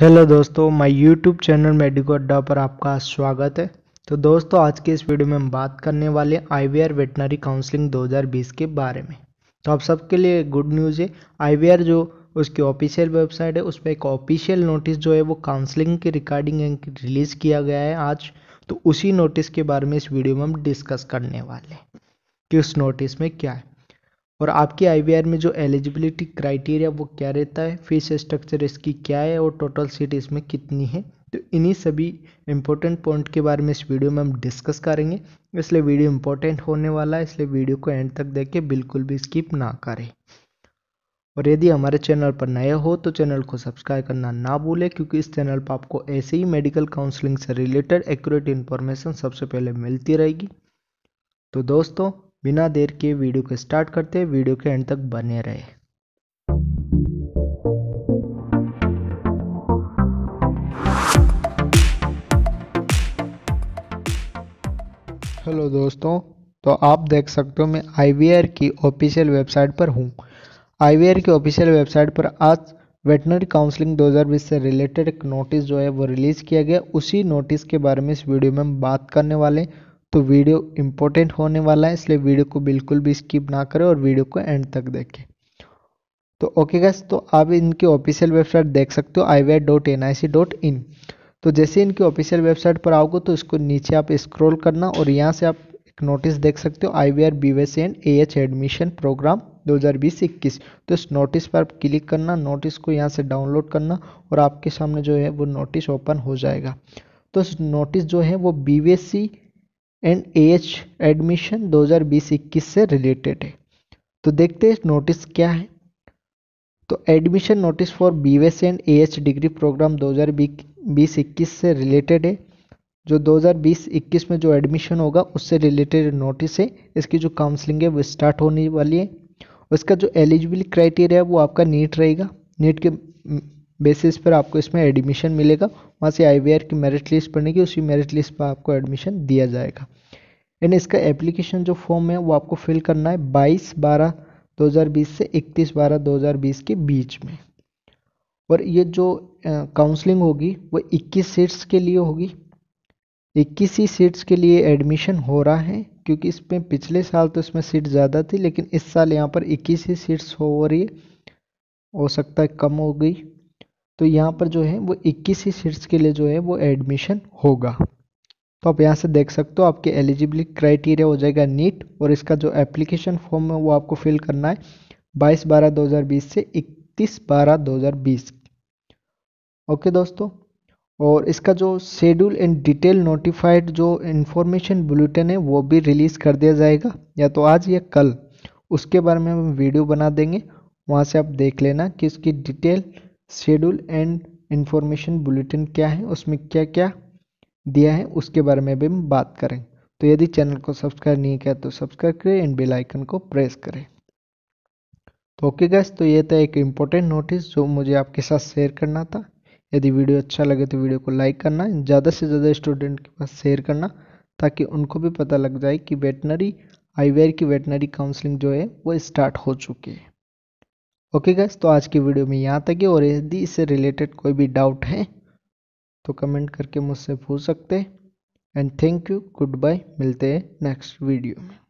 hello दोस्तों my YouTube channel medico अड्डा पर आपका स्वागत है तो दोस्तों आज के इस वीडियो में हम बात करने वाले आई वी वेटनरी काउंसलिंग 2020 के बारे में तो आप सबके लिए गुड न्यूज़ है आई जो उसकी ऑफिशियल वेबसाइट है उस पर एक ऑफिशियल नोटिस जो है वो काउंसलिंग की रिकॉर्डिंग रिलीज़ किया गया है आज तो उसी नोटिस के बारे में इस वीडियो में हम डिस्कस करने वाले हैं कि उस नोटिस में क्या है और आपकी आई में जो एलिजिबिलिटी क्राइटेरिया वो क्या रहता है फीस स्ट्रक्चर इसकी क्या है और टोटल सीट इसमें कितनी है तो इन्हीं सभी इंपॉर्टेंट पॉइंट के बारे में इस वीडियो में हम डिस्कस करेंगे इसलिए वीडियो इंपॉर्टेंट होने वाला है इसलिए वीडियो को एंड तक के बिल्कुल भी स्किप ना करें और यदि हमारे चैनल पर नए हो तो चैनल को सब्सक्राइब करना ना भूलें क्योंकि इस चैनल पर आपको ऐसे ही मेडिकल काउंसलिंग से रिलेटेड एक्यूरेट इन्फॉर्मेशन सबसे पहले मिलती रहेगी तो दोस्तों बिना देर के वीडियो को स्टार्ट करते हैं वीडियो के एंड तक बने रहे हेलो दोस्तों तो आप देख सकते हो मैं आई की ऑफिशियल वेबसाइट पर हूँ आई की ऑफिशियल वेबसाइट पर आज वेटनरी काउंसलिंग 2020 से रिलेटेड एक नोटिस जो है वो रिलीज़ किया गया उसी नोटिस के बारे में इस वीडियो में हम बात करने वाले हैं तो वीडियो इम्पोर्टेंट होने वाला है इसलिए वीडियो को बिल्कुल भी स्किप ना करें और वीडियो को एंड तक देखें तो ओके गैस तो आप इनकी ऑफिशियल वेबसाइट देख सकते हो I dot N I C dot in तो जैसे इनकी ऑफिशियल वेबसाइट पर आओगे तो इसको नीचे आप स्क्रॉल करना और यहाँ से आप एक नोटिस देख सकते हो I V R B S and A H admission programme 2021 तो इस नोटिस पर आप क्लिक करना नोटिस को यहाँ से डाउनलोड करना और आपके सामने जो है वो नोटिस ओपन हो जाएगा तो इस नोटिस जो है वो B and A H admission 2020-21 से रिलेटेड है तो देखते हैं नोटिस क्या है तो admission notice for B S and A H degree programme 2020-21 से रिलेटेड है जो 2020-21 में जो एडमिशन होगा उससे रिलेटेड नोटिस है इसकी जो काउंसलिंग है वो स्टार्ट होने वाली है उसका जो एलिजिबल क्राइटेरिया है वो आपका नीट रहेगा नीट के बेसिस पर आपको इसमें एडमिशन मिलेगा वहाँ से आई की मेरिट लिस्ट बनेगी उसी मेरिट लिस्ट पर आपको एडमिशन दिया जाएगा एंड इसका एप्लीकेशन जो फॉर्म है वो आपको फिल करना है बाईस बारह 2020 से 31 बारह 2020 के बीच में और ये जो काउंसलिंग होगी वो 21 सीट्स के लिए होगी 21 ही सीट्स के लिए एडमिशन हो रहा है क्योंकि इसमें पिछले साल तो इसमें सीट ज़्यादा थी लेकिन इस साल यहाँ पर 21 ही सीट्स हो रही है हो सकता है कम हो गई तो यहाँ पर जो है वो इक्कीस ही सीट्स के लिए जो है वो एडमिशन होगा तो आप यहाँ से देख सकते हो आपके एलिजिबिलिटी क्राइटेरिया हो जाएगा नीट और इसका जो एप्लीकेशन फॉर्म है वो आपको फिल करना है बाईस बारह दो हज़ार बीस से इकतीस बारह दो हज़ार बीस ओके दोस्तों और इसका जो शेड्यूल एंड डिटेल नोटिफाइड जो इन्फॉर्मेशन बुलेटिन है वो भी रिलीज़ कर दिया जाएगा या तो आज या कल उसके बारे में हम वीडियो बना देंगे वहाँ से आप देख लेना कि उसकी detail schedule and information bulletin क्या है उसमें क्या क्या दिया है उसके बारे में भी हम बात करें तो यदि चैनल को सब्सक्राइब नहीं किया तो सब्सक्राइब करें एंड बेल आइकन को प्रेस करें तो ओके गैस तो ये था एक इम्पोर्टेंट नोटिस जो मुझे आपके साथ शेयर करना था यदि वीडियो अच्छा लगे तो वीडियो को लाइक करना ज़्यादा से ज़्यादा स्टूडेंट के पास शेयर करना ताकि उनको भी पता लग जाए कि वेटनरी आईवेयर की वेटनरी काउंसलिंग जो है वो स्टार्ट हो चुकी है ओके गैस तो आज की वीडियो में यहाँ तक ही और यदि इससे रिलेटेड कोई भी डाउट है तो कमेंट करके मुझसे पूछ सकते हैं and thank you good bye मिलते हैं नेक्स्ट वीडियो में